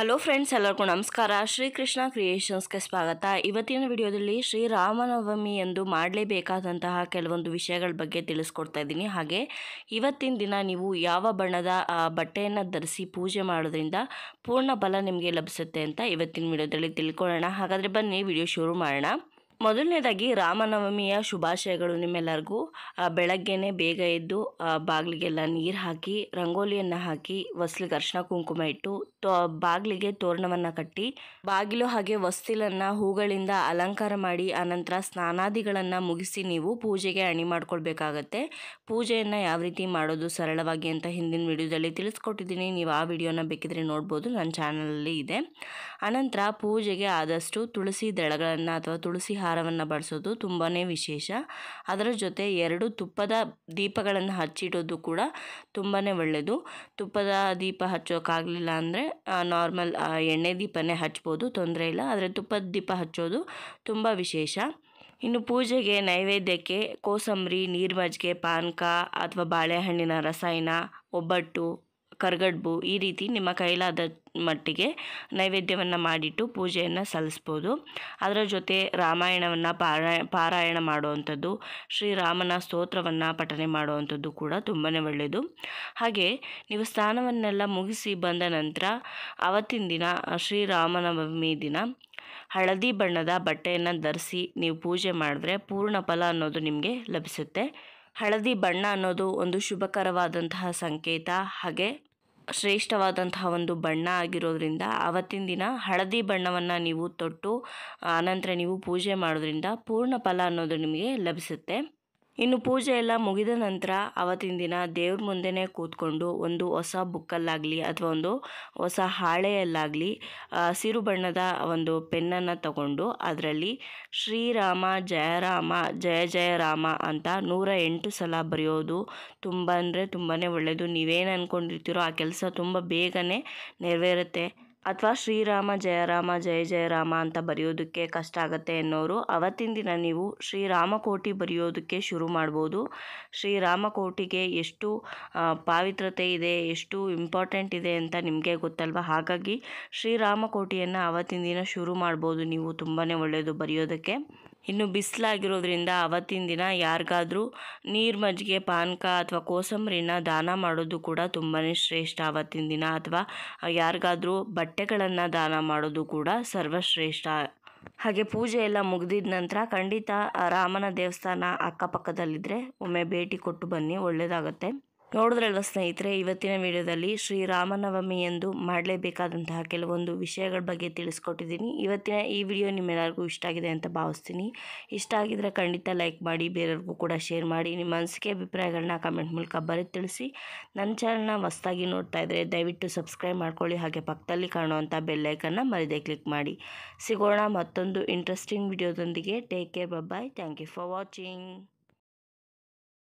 hello friends ಎಲ್ಲರಿಗೂ ನಮಸ್ಕಾರ ಶ್ರೀಕೃಷ್ಣ ಕ್ರಿಯೇಷನ್ಸ್ಗೆ ಸ್ವಾಗತ ಇವತ್ತಿನ ವಿಡಿಯೋದಲ್ಲಿ ರಾಮನವಮಿ ಎಂದು ಮಾಡಲೇಬೇಕಾದಂತಹ ಕೆಲವೊಂದು ವಿಷಯಗಳ ಬಗ್ಗೆ ತಿಳಿಸ್ಕೊಡ್ತಾ ಇದ್ದೀನಿ ಹಾಗೆ ಇವತ್ತಿನ ದಿನ ನೀವು ಯಾವ ಬಣ್ಣದ ಬಟ್ಟೆಯನ್ನು ಧರಿಸಿ ಪೂಜೆ ಮಾಡೋದ್ರಿಂದ ಪೂರ್ಣ ಬಲ ನಿಮಗೆ ಲಭಿಸುತ್ತೆ ಅಂತ ಇವತ್ತಿನ ವಿಡಿಯೋದಲ್ಲಿ ತಿಳ್ಕೊಳ್ಳೋಣ ಹಾಗಾದರೆ ಬನ್ನಿ ವಿಡಿಯೋ ಶುರು ಮಾಡೋಣ ಮೊದಲನೇದಾಗಿ ರಾಮನವಮಿಯ ಶುಭಾಶಯಗಳು ನಿಮ್ಮೆಲ್ಲರಿಗೂ ಬೆಳಗ್ಗೆನೆ ಬೇಗ ಎದ್ದು ಬಾಗಿಲಿಗೆಲ್ಲ ನೀರು ಹಾಕಿ ರಂಗೋಲಿಯನ್ನು ಹಾಕಿ ವಸ್ಲಿಗೆ ಅರ್ಶಿನ ಕುಂಕುಮ ಇಟ್ಟು ತೋ ಬಾಗಿಲಿಗೆ ತೋರಣವನ್ನು ಕಟ್ಟಿ ಬಾಗಿಲು ಹಾಗೆ ವಸ್ತಿಲನ್ನು ಹೂಗಳಿಂದ ಅಲಂಕಾರ ಮಾಡಿ ಆನಂತರ ಸ್ನಾನಾದಿಗಳನ್ನು ಮುಗಿಸಿ ನೀವು ಪೂಜೆಗೆ ಅಣಿ ಮಾಡ್ಕೊಳ್ಬೇಕಾಗತ್ತೆ ಪೂಜೆಯನ್ನು ಯಾವ ರೀತಿ ಮಾಡೋದು ಸರಳವಾಗಿ ಅಂತ ಹಿಂದಿನ ವಿಡಿಯೋದಲ್ಲಿ ತಿಳಿಸ್ಕೊಟ್ಟಿದ್ದೀನಿ ನೀವು ಆ ವಿಡಿಯೋನ ಬೇಕಿದ್ರೆ ನೋಡ್ಬೋದು ನನ್ನ ಚಾನಲಲ್ಲಿ ಇದೆ ಅನಂತರ ಪೂಜೆಗೆ ಆದಷ್ಟು ತುಳಸಿ ದಳಗಳನ್ನು ಅಥವಾ ತುಳಸಿ ಹಾಕಿ ಖಾರವನ್ನು ಬಳಸೋದು ತುಂಬಾ ವಿಶೇಷ ಅದರ ಜೊತೆ ಎರಡು ತುಪ್ಪದ ದೀಪಗಳನ್ನು ಹಚ್ಚಿಡೋದು ಕೂಡ ತುಂಬಾ ಒಳ್ಳೆಯದು ತುಪ್ಪದ ದೀಪ ಹಚ್ಚೋಕ್ಕಾಗಲಿಲ್ಲ ಅಂದರೆ ನಾರ್ಮಲ್ ಎಣ್ಣೆ ದೀಪನೇ ಹಚ್ಬೋದು ತೊಂದರೆ ಇಲ್ಲ ಆದರೆ ತುಪ್ಪದ ದೀಪ ಹಚ್ಚೋದು ತುಂಬ ವಿಶೇಷ ಇನ್ನು ಪೂಜೆಗೆ ನೈವೇದ್ಯಕ್ಕೆ ಕೋಸಂಬರಿ ನೀರ್ಮಜ್ಜಿಗೆ ಪಾನಕ ಅಥವಾ ಬಾಳೆಹಣ್ಣಿನ ರಸಾಯನ ಒಬ್ಬಟ್ಟು ಕರ್ಗಡ್ಬು ಈ ರೀತಿ ನಿಮ್ಮ ಕೈಲಾದ ಮಟ್ಟಿಗೆ ನೈವೇದ್ಯವನ್ನು ಮಾಡಿಟ್ಟು ಪೂಜೆಯನ್ನು ಸಲ್ಲಿಸ್ಬೋದು ಅದರ ಜೊತೆ ರಾಮಾಯಣವನ್ನು ಪಾರಾಯ ಪಾರಾಯಣ ಮಾಡುವಂಥದ್ದು ಶ್ರೀರಾಮನ ಸ್ತೋತ್ರವನ್ನು ಪಠನೆ ಮಾಡುವಂಥದ್ದು ಕೂಡ ತುಂಬಾ ಒಳ್ಳೆಯದು ಹಾಗೆ ನೀವು ಸ್ನಾನವನ್ನೆಲ್ಲ ಮುಗಿಸಿ ಬಂದ ನಂತರ ಅವತ್ತಿನ ದಿನ ಶ್ರೀರಾಮನವಮಿ ದಿನ ಹಳದಿ ಬಣ್ಣದ ಬಟ್ಟೆಯನ್ನು ಧರಿಸಿ ನೀವು ಪೂಜೆ ಮಾಡಿದ್ರೆ ಪೂರ್ಣ ಫಲ ಅನ್ನೋದು ನಿಮಗೆ ಲಭಿಸುತ್ತೆ ಹಳದಿ ಬಣ್ಣ ಅನ್ನೋದು ಒಂದು ಶುಭಕರವಾದಂತಹ ಸಂಕೇತ ಹಾಗೆ ಶ್ರೇಷ್ಠವಾದಂತಹ ಒಂದು ಬಣ್ಣ ಆಗಿರೋದ್ರಿಂದ ಆವತ್ತಿನ ದಿನ ಹಳದಿ ಬಣ್ಣವನ್ನು ನೀವು ತೊಟ್ಟು ಆನಂತರ ನೀವು ಪೂಜೆ ಮಾಡೋದ್ರಿಂದ ಪೂರ್ಣ ಫಲ ಅನ್ನೋದು ನಿಮಗೆ ಲಭಿಸುತ್ತೆ ಇನ್ನು ಪೂಜೆ ಎಲ್ಲ ಮುಗಿದ ನಂತರ ಅವತ್ತಿನ ದಿನ ದೇವ್ರ ಮುಂದೆನೇ ಕೂತ್ಕೊಂಡು ಒಂದು ಹೊಸ ಬುಕ್ಕಲ್ಲಾಗಲಿ ಅಥವಾ ಒಂದು ಹೊಸ ಹಾಳೆಯಲ್ಲಾಗಲಿ ಹಸಿರು ಬಣ್ಣದ ಒಂದು ಪೆನ್ನನ್ನು ತಗೊಂಡು ಅದರಲ್ಲಿ ಶ್ರೀರಾಮ ಜಯರಾಮ ಜಯ ಜಯ ರಾಮ ಅಂತ ನೂರ ಎಂಟು ಸಲ ಬರೆಯೋದು ತುಂಬ ಅಂದರೆ ತುಂಬಾ ಒಳ್ಳೆಯದು ನೀವೇನು ಅಂದ್ಕೊಂಡಿರ್ತೀರೋ ಆ ಕೆಲಸ ತುಂಬ ಬೇಗನೆ ನೆರವೇರುತ್ತೆ ಅಥವಾ ಶ್ರೀರಾಮ ಜಯರಾಮ ಜಯ ಜಯ ಅಂತ ಬರೆಯೋದಕ್ಕೆ ಕಷ್ಟ ಆಗುತ್ತೆ ಎನ್ನೋರು ಅವತ್ತಿನ ದಿನ ನೀವು ಶ್ರೀರಾಮಕೋಟಿ ಬರೆಯೋದಕ್ಕೆ ಶುರು ಮಾಡ್ಬೋದು ಶ್ರೀರಾಮಕೋಟಿಗೆ ಎಷ್ಟು ಪಾವಿತ್ರತೆ ಇದೆ ಎಷ್ಟು ಇಂಪಾರ್ಟೆಂಟ್ ಇದೆ ಅಂತ ನಿಮಗೆ ಗೊತ್ತಲ್ವ ಹಾಗಾಗಿ ಶ್ರೀರಾಮಕೋಟಿಯನ್ನು ಅವತ್ತಿನ ದಿನ ಶುರು ಮಾಡ್ಬೋದು ನೀವು ತುಂಬಾ ಒಳ್ಳೆಯದು ಬರೆಯೋದಕ್ಕೆ ಇನ್ನು ಬಿಸಿಲಾಗಿರೋದ್ರಿಂದ ಅವತ್ತಿನ ದಿನ ಯಾರಿಗಾದರೂ ನೀರು ಮಜ್ಜಿಗೆ ಪಾನಕ ಅಥವಾ ಕೋಸಂಬರಿನ ದಾನ ಮಾಡೋದು ಕೂಡ ತುಂಬಾ ಶ್ರೇಷ್ಠ ಅವತ್ತಿನ ದಿನ ಅಥವಾ ಯಾರಿಗಾದರೂ ಬಟ್ಟೆಗಳನ್ನು ದಾನ ಮಾಡೋದು ಕೂಡ ಸರ್ವಶ್ರೇಷ್ಠ ಹಾಗೆ ಪೂಜೆ ಎಲ್ಲ ಮುಗಿದಿದ ನಂತರ ಖಂಡಿತ ರಾಮನ ದೇವಸ್ಥಾನ ಅಕ್ಕಪಕ್ಕದಲ್ಲಿದ್ದರೆ ಒಮ್ಮೆ ಭೇಟಿ ಕೊಟ್ಟು ಬನ್ನಿ ಒಳ್ಳೆಯದಾಗತ್ತೆ ನೋಡಿದ್ರಲ್ವ ಸ್ನೇಹಿತರೆ ಇವತ್ತಿನ ವಿಡಿಯೋದಲ್ಲಿ ಎಂದು ಮಾಡಲೇಬೇಕಾದಂತಹ ಕೆಲವೊಂದು ವಿಷಯಗಳ ಬಗ್ಗೆ ತಿಳಿಸ್ಕೊಟ್ಟಿದ್ದೀನಿ ಇವತ್ತಿನ ಈ ವಿಡಿಯೋ ನಿಮ್ಮೆಲ್ಲರಿಗೂ ಇಷ್ಟ ಆಗಿದೆ ಅಂತ ಭಾವಿಸ್ತೀನಿ ಇಷ್ಟ ಆಗಿದ್ರೆ ಖಂಡಿತ ಲೈಕ್ ಮಾಡಿ ಬೇರೆಯವ್ರಿಗೂ ಕೂಡ ಶೇರ್ ಮಾಡಿ ನಿಮ್ಮ ಅನಿಸಿಕೆ ಅಭಿಪ್ರಾಯಗಳನ್ನ ಕಮೆಂಟ್ ಮೂಲಕ ಬರೆ ತಿಳಿಸಿ ನನ್ನ ಚಾನಲ್ನ ಹೊಸದಾಗಿ ನೋಡ್ತಾ ಇದ್ದರೆ ದಯವಿಟ್ಟು ಸಬ್ಸ್ಕ್ರೈಬ್ ಮಾಡ್ಕೊಳ್ಳಿ ಹಾಗೆ ಪಕ್ಕದಲ್ಲಿ ಕಾಣುವಂಥ ಬೆಲ್ಲೈಕನ್ನು ಮರಿದೆ ಕ್ಲಿಕ್ ಮಾಡಿ ಸಿಗೋಣ ಮತ್ತೊಂದು ಇಂಟ್ರೆಸ್ಟಿಂಗ್ ವಿಡಿಯೋದೊಂದಿಗೆ take care bye thank you for watching